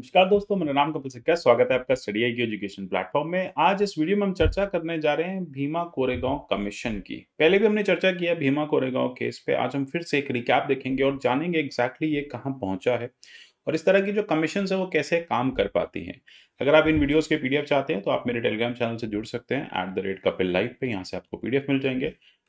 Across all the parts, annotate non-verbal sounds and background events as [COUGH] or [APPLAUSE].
नमस्कार दोस्तों मेरा नाम कपिल सिक्का स्वागत है आपका स्टडी आई एजुकेशन प्लेटफॉर्म में आज इस वीडियो में हम चर्चा करने जा रहे हैं भीमा कोरेगांव कमीशन की पहले भी हमने चर्चा किया भीमा कोरेगांव केस पे आज हम फिर से एक रिकैप देखेंगे और जानेंगे एग्जैक्टली ये कहाँ पहुंचा है और इस तरह की जो कमीशन है वो कैसे काम कर पाती हैं अगर आप इन वीडियोस के पीडीएफ चाहते हैं तो आप मेरे टेलीग्राम चैनल से जुड़ सकते हैं at the rate Kapil live पे यहाँ से आपको पीडीएफ मिल जाएंगे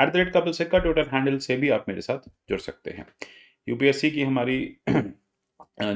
एट द रेट कपिल सिक्का ट्विटर हैंडल से भी आप मेरे साथ जुड़ सकते हैं यूपीएससी की हमारी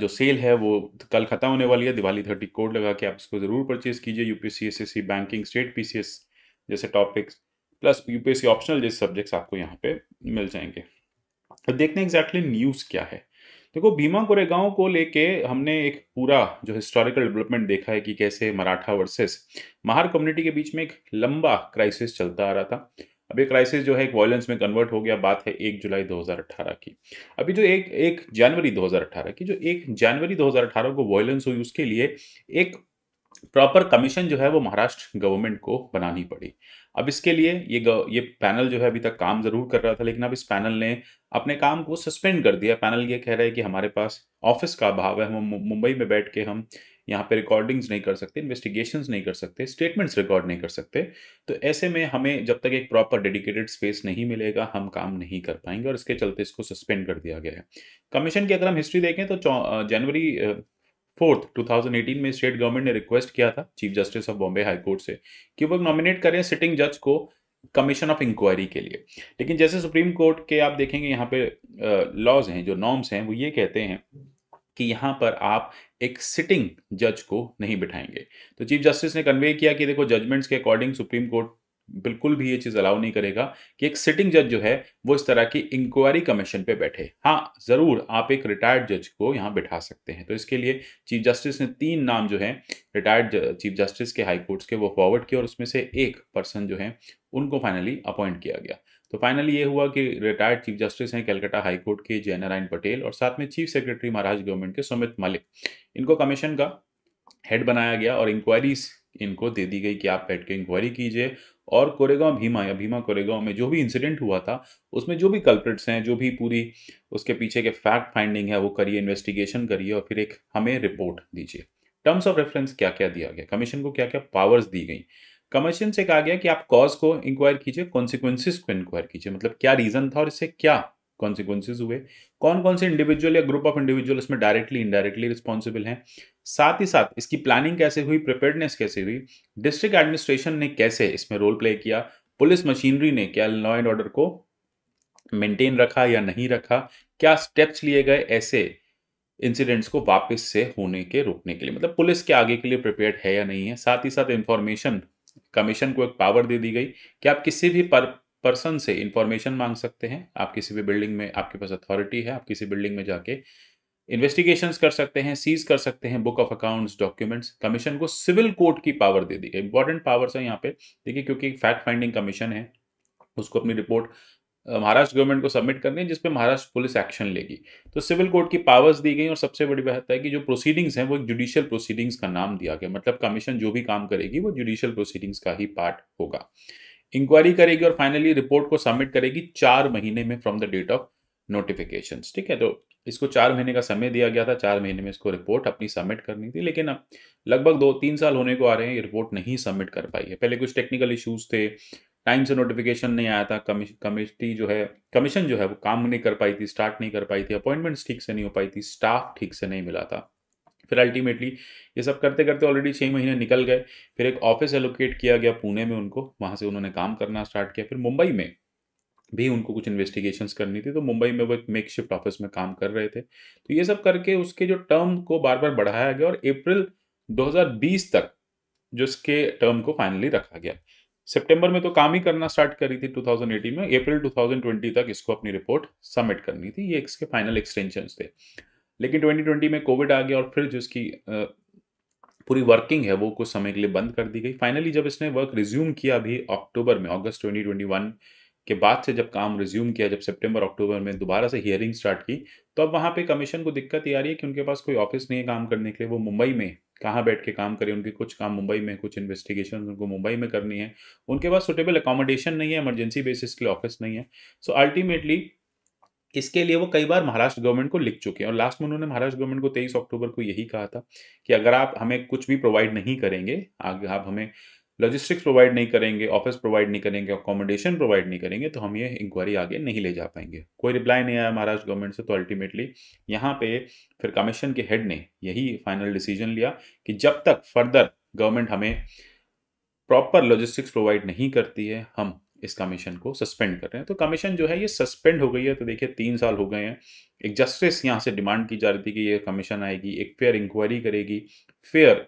जो सेल है वो कल ख़त्म होने वाली है दिवाली थर्टी कोड लगा के आप इसको ज़रूर परचेज़ कीजिए U P banking state P जैसे टॉपिक्स प्लस यू ऑप्शनल जैसे सब्जेक्ट्स आपको यहाँ पे मिल जाएंगे अब देखते हैं एग्जैक्टली न्यूज़ क्या है देखो भीमा कोरेगांव को लेके हमने एक पूरा जो हिस्टोरिकल डेवलपमेंट देखा है कि कैसे मराठा वर्सेस महार कम्युनिटी के बीच में एक लंबा क्राइसिस चलता आ रहा था अब ये क्राइसिस जो है एक वायलेंस में कन्वर्ट हो गया बात है एक जुलाई 2018 की अभी जो एक एक जनवरी 2018 की जो एक जनवरी 2018 को वायलेंस हुई उसके लिए एक प्रॉपर कमीशन जो है वो महाराष्ट्र गवर्नमेंट को बनानी पड़ी अब इसके लिए ये ये पैनल जो है अभी तक काम जरूर कर रहा था लेकिन अब इस पैनल ने अपने काम को सस्पेंड कर दिया पैनल ये कह रहा है कि हमारे पास ऑफिस का अभाव है हम मुंबई में बैठ के हम यहाँ पे रिकॉर्डिंग्स नहीं कर सकते इन्वेस्टिगेशंस नहीं कर सकते स्टेटमेंट्स रिकॉर्ड नहीं कर सकते तो ऐसे में हमें जब तक एक प्रॉपर डेडिकेटेड स्पेस नहीं मिलेगा हम काम नहीं कर पाएंगे और इसके चलते इसको सस्पेंड कर दिया गया है कमीशन की अगर हम हिस्ट्री देखें तो जनवरी फोर्थ 2018 में स्टेट गवर्नमेंट ने रिक्वेस्ट किया था chief justice of Bombay high court से कि वो नॉमिनेट करें सिटिंग जज को कमीशन ऑफ इंक्वायरी के लिए लेकिन जैसे सुप्रीम कोर्ट के आप देखेंगे यहाँ पे लॉज हैं जो नॉर्म्स हैं वो ये कहते हैं कि यहाँ पर आप एक सिटिंग जज को नहीं बिठाएंगे तो चीफ जस्टिस ने कन्वे किया कि देखो जजमेंट्स के अकॉर्डिंग सुप्रीम कोर्ट बिल्कुल भी ये चीज़ अलाउ नहीं करेगा कि एक सिटिंग जज जो है वो इस तरह की इंक्वायरी कमीशन पे बैठे हाँ ज़रूर आप एक रिटायर्ड जज को यहाँ बिठा सकते हैं तो इसके लिए चीफ जस्टिस ने तीन नाम जो है रिटायर्ड चीफ जस्टिस के हाई कोर्ट्स के वो फॉरवर्ड किए और उसमें से एक पर्सन जो है उनको फाइनली अपॉइंट किया गया तो फाइनली ये हुआ कि रिटायर्ड चीफ जस्टिस हैं कलकत्ता हाईकोर्ट के जयनारायण पटेल और साथ में चीफ सेक्रेटरी महाराष्ट्र गवर्नमेंट के सुमित मलिक इनको कमीशन का हेड बनाया गया और इंक्वायरीज इनको दे दी गई कि आप बैठ के इंक्वायरी कीजिए और कोरेगांव भीमा या भीमा कोरेगांव में जो भी इंसिडेंट हुआ था उसमें जो भी कल्प्रिट्स हैं जो भी पूरी उसके पीछे के फैक्ट फाइंडिंग है वो करिए इन्वेस्टिगेशन करिए और फिर एक हमें रिपोर्ट दीजिए टर्म्स ऑफ रेफरेंस क्या क्या दिया गया कमीशन को क्या क्या पावर्स दी गई कमीशन से कहा गया कि आप कॉज को इंक्वायर कीजिए कॉन्सिक्वेंसिस को इंक्वायर कीजिए मतलब क्या रीजन था और इससे क्या कॉन्सिक्वेंसिस हुए कौन कौन से इंडिविजुअल या ग्रुप ऑफ इंडिविजुअल इसमें डायरेक्टली इनडायरेक्टली रिस्पॉन्सिबल हैं साथ ही साथ इसकी प्लानिंग कैसे हुई प्रिपेयरनेस कैसे हुई डिस्ट्रिक्ट एडमिनिस्ट्रेशन ने कैसे इसमें रोल प्ले किया पुलिस मशीनरी ने क्या लॉ एंड ऑर्डर को मेंटेन रखा या नहीं रखा क्या स्टेप्स लिए गए ऐसे इंसिडेंट्स को वापस से होने के रोकने के लिए मतलब पुलिस के आगे के लिए प्रिपेयर्ड है या नहीं है साथ ही साथ इन्फॉर्मेशन कमीशन को एक पावर दे दी गई कि आप किसी भी पर पर्सन से इंफॉर्मेशन मांग सकते हैं आप किसी भी बिल्डिंग में आपके पास अथॉरिटी है आप किसी बिल्डिंग में जाके इन्वेस्टिगेशंस कर सकते हैं सीज कर सकते हैं book of accounts documents commission को सिविल कोर्ट की पावर दे दी गई इंपॉर्टेंट पावर्स है यहाँ पे देखिए क्योंकि फैक्ट फाइंडिंग कमीशन है उसको अपनी रिपोर्ट महाराष्ट्र गवर्नमेंट को सबमिट करनी है जिसपे महाराष्ट्र पुलिस एक्शन लेगी तो सिविल कोर्ट की पावर्स दी गई और सबसे बड़ी बात है कि जो प्रोसीडिंग्स हैं वो एक जुडिशियल प्रोसीडिंग्स का नाम दिया गया मतलब कमीशन जो भी काम करेगी वो जुडिशियल प्रोसीडिंग्स का ही पार्ट होगा इंक्वायरी करेगी और फाइनली रिपोर्ट को सबमिट करेगी चार महीने में from the date of notification ठीक है तो इसको चार महीने का समय दिया गया था चार महीने में इसको रिपोर्ट अपनी सबमिट करनी थी लेकिन अब लगभग दो तीन साल होने को आ रहे हैं ये रिपोर्ट नहीं सबमिट कर पाई है पहले कुछ टेक्निकल इश्यूज थे टाइम से नोटिफिकेशन नहीं आया था कमिटी जो है कमीशन जो है वो काम नहीं कर पाई थी स्टार्ट नहीं कर पाई थी अपॉइंटमेंट्स ठीक से नहीं हो पाई थी स्टाफ ठीक से नहीं मिला था फिर अल्टीमेटली ये सब करते करते ऑलरेडी छः महीने निकल गए फिर एक ऑफिस एलोकेट किया गया पुणे में उनको वहाँ से उन्होंने काम करना स्टार्ट किया फिर मुंबई में भी उनको कुछ इन्वेस्टिगेशन करनी थी तो मुंबई में वो एक मेक शिफ्ट ऑफिस में काम कर रहे थे तो ये सब करके उसके जो टर्म को बार बार बढ़ाया गया और अप्रैल 2020 तक जो इसके टर्म को फाइनली रखा गया सितंबर में तो काम ही करना स्टार्ट करी थी 2018 में अप्रैल 2020 तक इसको अपनी रिपोर्ट सबमिट करनी थी ये इसके फाइनल एक्सटेंशन थे लेकिन 2020 में कोविड आ गया और फिर जो इसकी पूरी वर्किंग है वो कुछ समय के लिए बंद कर दी गई फाइनली जब इसने वर्क रिज्यूम किया अभी अक्टूबर में अगस्त 2021 के बाद से जब काम रिज्यूम किया जब सितंबर अक्टूबर में दोबारा से हियरिंग स्टार्ट की तो अब वहाँ पे कमीशन को दिक्कत ये आ रही है कि उनके पास कोई ऑफिस नहीं है काम करने के लिए वो मुंबई में कहाँ बैठ के काम करें उनके कुछ काम मुंबई में कुछ इन्वेस्टिगेशन उनको मुंबई में करनी है उनके पास सुटेबल अकोमोडेशन नहीं है इमरजेंसी बेसिस के लिए ऑफिस नहीं है सो so, अल्टीमेटली इसके लिए वो कई बार महाराष्ट्र गवर्नमेंट को लिख चुके हैं और लास्ट में उन्होंने महाराष्ट्र गवर्नमेंट को तेईस अक्टूबर को यही कहा था कि अगर आप हमें कुछ भी प्रोवाइड नहीं करेंगे आप हमें लॉजिस्टिक्स प्रोवाइड नहीं करेंगे ऑफिस प्रोवाइड नहीं करेंगे अकोमोडेशन प्रोवाइड नहीं करेंगे तो हम ये इंक्वायरी आगे नहीं ले जा पाएंगे कोई रिप्लाई नहीं आया महाराष्ट्र गवर्नमेंट से तो अल्टीमेटली यहाँ पे फिर कमीशन के हेड ने यही फाइनल डिसीजन लिया कि जब तक फर्दर गवर्नमेंट हमें प्रॉपर लॉजिस्टिक्स प्रोवाइड नहीं करती है हम इस कमीशन को सस्पेंड कर रहे हैं तो कमीशन जो है ये सस्पेंड हो गई है तो देखिए तीन साल हो गए हैं एक जस्टिस यहाँ से डिमांड की जा रही थी कि ये कमीशन आएगी एक फेयर इंक्वायरी करेगी फेयर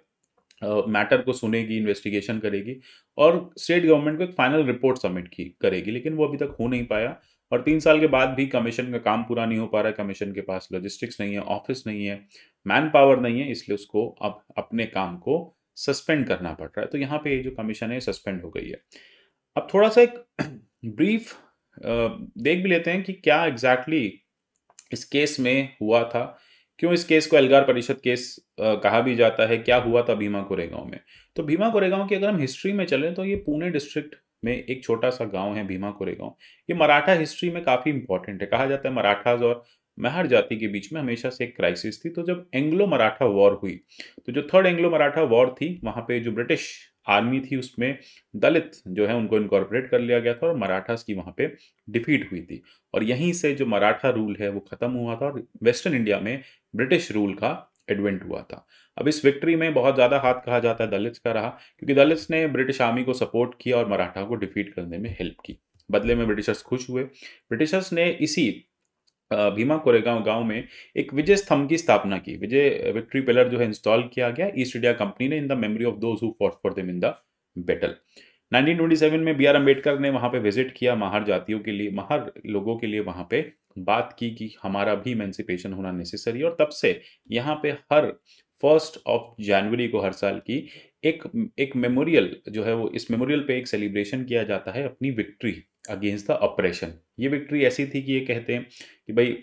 मैटर को सुनेगी इन्वेस्टिगेशन करेगी और स्टेट गवर्नमेंट को एक फाइनल रिपोर्ट सबमिट की करेगी लेकिन वो अभी तक हो नहीं पाया और तीन साल के बाद भी कमीशन का काम पूरा नहीं हो पा रहा है कमीशन के पास लॉजिस्टिक्स नहीं है ऑफिस नहीं है मैन पावर नहीं है इसलिए उसको अब अपने काम को सस्पेंड करना पड़ रहा है तो यहाँ पे ये जो कमीशन है सस्पेंड हो गई है अब थोड़ा सा एक ब्रीफ [CLEARS THROAT] देख भी लेते हैं कि क्या एग्जैक्टली exactly इस केस में हुआ था क्यों इस केस को एल्गार परिषद केस कहा भी जाता है क्या हुआ था भीमा कोरेगांव में तो भीमा कोरेगांव की अगर हम हिस्ट्री में चलें तो ये पुणे डिस्ट्रिक्ट में एक छोटा सा गांव है भीमा कोरेगांव ये मराठा हिस्ट्री में काफ़ी इंपॉर्टेंट है कहा जाता है मराठाज और महर जाति के बीच में हमेशा से एक क्राइसिस थी तो जब एंग्लो मराठा वॉर हुई तो जो थर्ड एंग्लो मराठा वॉर थी वहाँ पे जो ब्रिटिश आर्मी थी उसमें दलित जो है उनको इनकॉर्पोरेट कर लिया गया था और मराठास की वहाँ पे डिफीट हुई थी और यहीं से जो मराठा रूल है वो ख़त्म हुआ था और वेस्टर्न इंडिया में ब्रिटिश रूल का एडवेंट हुआ था अब इस विक्ट्री में बहुत ज़्यादा हाथ कहा जाता है दलित का रहा क्योंकि दलित ने ब्रिटिश आर्मी को सपोर्ट किया और मराठा को डिफीट करने में हेल्प की बदले में ब्रिटिशर्स खुश हुए ब्रिटिशर्स ने इसी भीमा कोरेगांव गांव में एक विजय स्तंभ की स्थापना की विजय विक्ट्री पिलर जो है इंस्टॉल किया गया ईस्ट इंडिया कंपनी ने in the memory of those who fought for them in the battle 1927 में बी आर अम्बेडकर ने वहाँ पे विजिट किया महार जातियों के लिए महार लोगों के लिए वहाँ पे बात की कि हमारा भी इमेंसिपेशन होना नेसेसरी और तब से यहाँ पे हर फर्स्ट ऑफ जनवरी को हर साल की एक एक मेमोरियल जो है वो इस मेमोरियल पे एक सेलिब्रेशन किया जाता है अपनी विक्ट्री अगेंस्ट द ऑपरेशन ये विक्ट्री ऐसी थी कि ये कहते हैं कि भाई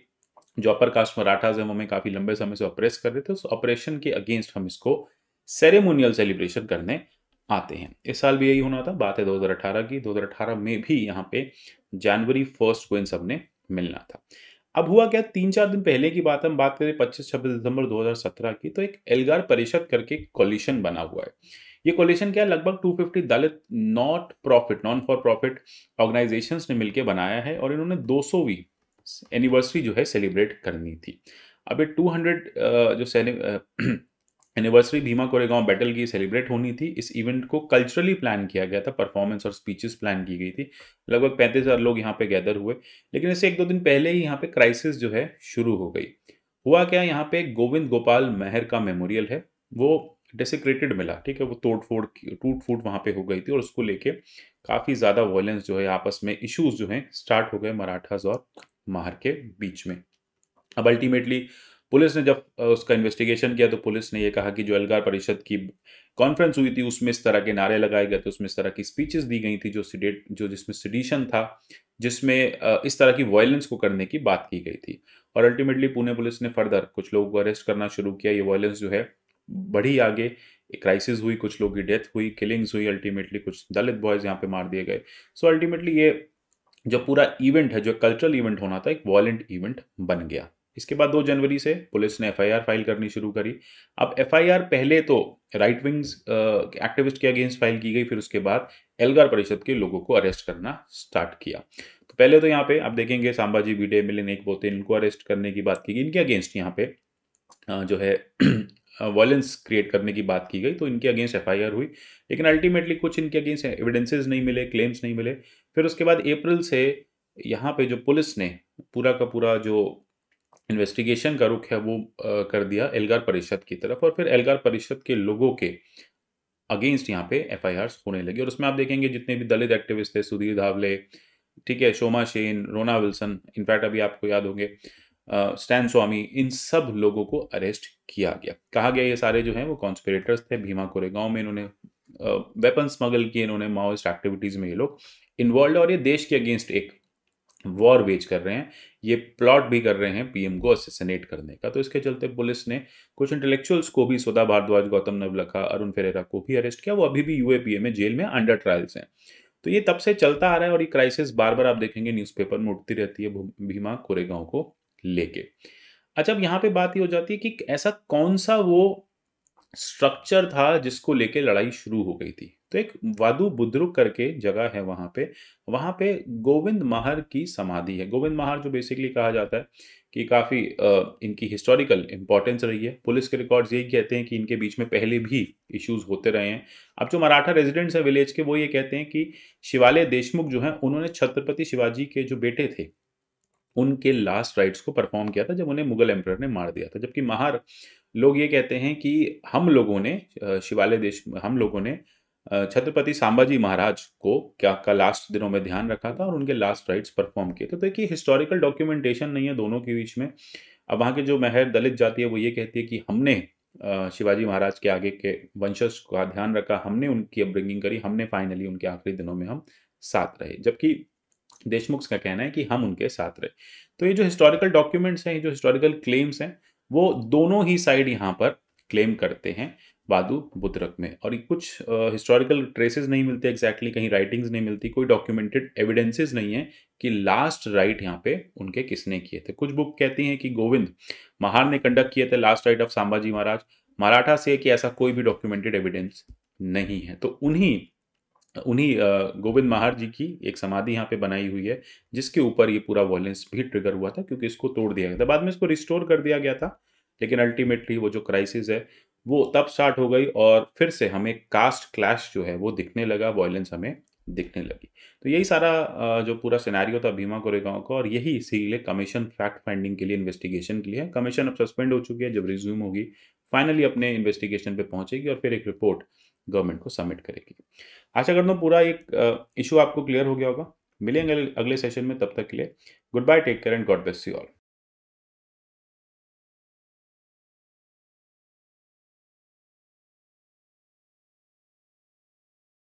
जो अपर कास्ट मराठाज हैं हमें काफ़ी लंबे समय से ऑपरेस कर रहे थे उस ऑपरेशन के अगेंस्ट हम इसको सेरेमोनियल सेलिब्रेशन करने आते हैं इस साल भी यही होना था बात है 2018 की 2018 में भी यहाँ पे जनवरी फर्स्ट को इन सब ने मिलना था अब हुआ क्या तीन चार दिन पहले की बात हम बात करें पच्चीस छब्बीस दिसंबर 2017 की तो एक एल्गार परिषद करके कॉलिशन बना हुआ है ये कोलेशन क्या लगभग 250 Dalit not profit non for profit organization ने मिलकर बनाया है और इन्होंने दो एनिवर्सरी जो है सेलिब्रेट करनी थी अब ये 200 जो एनिवर्सरी [CLEARS THROAT] भीमा कोरेगांव बैटल की सेलिब्रेट होनी थी इस इवेंट को कल्चरली प्लान किया गया था परफॉर्मेंस और स्पीचेस प्लान की गई थी लगभग पैंतीस हज़ार लोग यहाँ पे गैदर हुए लेकिन इससे एक दो दिन पहले ही यहाँ पे क्राइसिस जो है शुरू हो गई हुआ क्या यहाँ पे गोविंद गोपाल मेहर का मेमोरियल है वो डेसिक्रेटेड मिला ठीक है वो तोड़ फोड़ टूट फूट वहाँ पे हो गई थी और उसको लेके काफ़ी ज़्यादा वॉयलेंस जो है आपस में इश्यूज जो हैं स्टार्ट हो गए मराठाज और महार के बीच में अब अल्टीमेटली पुलिस ने जब उसका इन्वेस्टिगेशन किया तो पुलिस ने यह कहा कि जो एल्गार परिषद की कॉन्फ्रेंस हुई थी उसमें इस तरह के नारे लगाए गए थे उसमें इस तरह की स्पीचेस दी गई थी जो सीडेट जो जिसमें सिडिशन था जिसमें इस तरह की वायलेंस को करने की बात की गई थी और अल्टीमेटली पुणे पुलिस ने फर्दर कुछ लोगों को अरेस्ट करना शुरू किया ये वायलेंस जो है बढ़ी आगे क्राइसिस हुई कुछ लोगों की डेथ हुई किलिंग्स हुई अल्टीमेटली कुछ दलित बॉयज़ यहाँ पे मार दिए गए सो so अल्टीमेटली ये जो पूरा इवेंट है जो कल्चरल इवेंट होना था एक वॉयेंट इवेंट बन गया इसके बाद दो जनवरी से पुलिस ने एफआईआर फाइल करनी शुरू करी अब एफआईआर पहले तो राइट विंग्स एक्टिविस्ट के अगेंस्ट फाइल की गई फिर उसके बाद एल्गार परिषद के लोगों को अरेस्ट करना स्टार्ट किया तो पहले तो यहाँ पे आप देखेंगे सांबाजी बीडे मिलिन एक बोते इनको अरेस्ट करने की बात की गई इनके अगेंस्ट यहाँ पे जो है वायलेंस क्रिएट करने की बात की गई तो इनके अगेंस्ट एफ हुई लेकिन अल्टीमेटली कुछ इनके अगेंस्ट एविडेंसेज नहीं मिले क्लेम्स नहीं मिले फिर उसके बाद अप्रैल से यहाँ पे जो पुलिस ने पूरा का पूरा जो इन्वेस्टिगेशन का रुख है वो कर दिया एल्गार परिषद की तरफ और फिर एल्गार परिषद के लोगों के अगेंस्ट यहाँ पे एफ होने लगी और उसमें आप देखेंगे जितने भी दलित एक्टिविस्ट थे सुधीर धावले ठीक है Shoma Sen Rona Wilson in fact अभी आपको याद होंगे स्टैन स्वामी इन सब लोगों को अरेस्ट किया गया कहा गया ये सारे जो हैं वो कॉन्स्पिरेटर्स थे भीमा कोरेगांव में इन्होंने वेपन स्मगल किए इन्होंने माओइस्ट एक्टिविटीज़ में ये लोग इन्वॉल्व और ये देश के अगेंस्ट एक वॉर वेज कर रहे हैं ये प्लॉट भी कर रहे हैं पीएम को असेसिनेट करने का तो इसके चलते पुलिस ने कुछ इंटेलेक्चुअल्स को भी सुधा भारद्वाज गौतम नवलखा अरुण फेरेरा को भी अरेस्ट किया वो अभी भी यूएपीए में जेल में अंडर ट्रायल्स हैं तो ये तब से चलता आ रहा है और ये क्राइसिस बार बार आप देखेंगे न्यूज़पेपर में उठती रहती है भीमा कोरेगांव को लेके अच्छा अब यहाँ पे बात ये हो जाती है कि ऐसा कौन सा वो स्ट्रक्चर था जिसको लेके लड़ाई शुरू हो गई थी तो एक वादु बुद्रुक करके जगह है वहाँ पे वहाँ पे गोविंद माहर की समाधि है गोविंद माहर जो बेसिकली कहा जाता है कि काफ़ी इनकी हिस्टोरिकल इंपॉर्टेंस रही है पुलिस के रिकॉर्ड्स यही कहते हैं कि इनके बीच में पहले भी इश्यूज होते रहे हैं अब जो मराठा रेजिडेंट्स हैं विलेज के वो ये कहते हैं कि शिवालय देशमुख जो हैं उन्होंने छत्रपति शिवाजी के जो बेटे थे उनके लास्ट राइट्स को परफॉर्म किया था जब उन्हें मुगल एम्प्रायर ने मार दिया था जबकि महार लोग ये कहते हैं कि हम लोगों ने शिवालय देश हम लोगों ने छत्रपति सांभाजी महाराज को क्या का लास्ट दिनों में ध्यान रखा था और उनके लास्ट राइट्स परफॉर्म किए थे तो देखिए हिस्टोरिकल डॉक्यूमेंटेशन नहीं है दोनों के बीच में अब वहाँ के जो महर दलित जाति है वो ये कहती है कि हमने शिवाजी महाराज के आगे के वंशज का ध्यान रखा हमने उनकी अपब्रिंगिंग करी हमने फाइनली उनके आखिरी दिनों में हम साथ रहे जबकि देशमुख का कहना है कि हम उनके साथ रहे तो ये जो हिस्टोरिकल डॉक्यूमेंट्स हैं ये जो हिस्टोरिकल क्लेम्स हैं वो दोनों ही साइड यहाँ पर क्लेम करते हैं बादू बुद्रक में और कुछ हिस्टोरिकल ट्रेसेस नहीं मिलते एग्जैक्टली exactly, कहीं राइटिंग्स नहीं मिलती कोई डॉक्यूमेंटेड एविडेंसेस नहीं है कि लास्ट राइट यहाँ पे उनके किसने किए थे कुछ बुक कहती हैं कि गोविंद महार ने कंडक्ट किए थे last rite of Sambhaji Maharaj Maratha से कि ऐसा कोई भी डॉक्यूमेंटेड एविडेंस नहीं है तो उन्हीं उन्हीं गोविंद महार जी की एक समाधि यहाँ पे बनाई हुई है जिसके ऊपर ये पूरा वॉयलेंस भी ट्रिगर हुआ था क्योंकि इसको तोड़ दिया गया था बाद में इसको रिस्टोर कर दिया गया था लेकिन अल्टीमेटली वो जो क्राइसिस है वो तब स्टार्ट हो गई और फिर से हमें कास्ट क्लैश जो है वो दिखने लगा वॉयलेंस हमें दिखने लगी तो यही सारा जो पूरा सिनारियो था भीमा कोरेगांव का और यही इसीलिए कमीशन फैक्ट फाइंडिंग के लिए इन्वेस्टिगेशन के लिए कमीशन अब सस्पेंड हो चुकी है जब रिज्यूम होगी फाइनली अपने इन्वेस्टिगेशन पे पहुंचेगी और फिर एक रिपोर्ट गवर्नमेंट को सबमिट करेगी आशा करता हूँ पूरा एक इशू आपको क्लियर हो गया होगा मिलेंगे अगले सेशन में तब तक के लिए good bye take care and God bless you all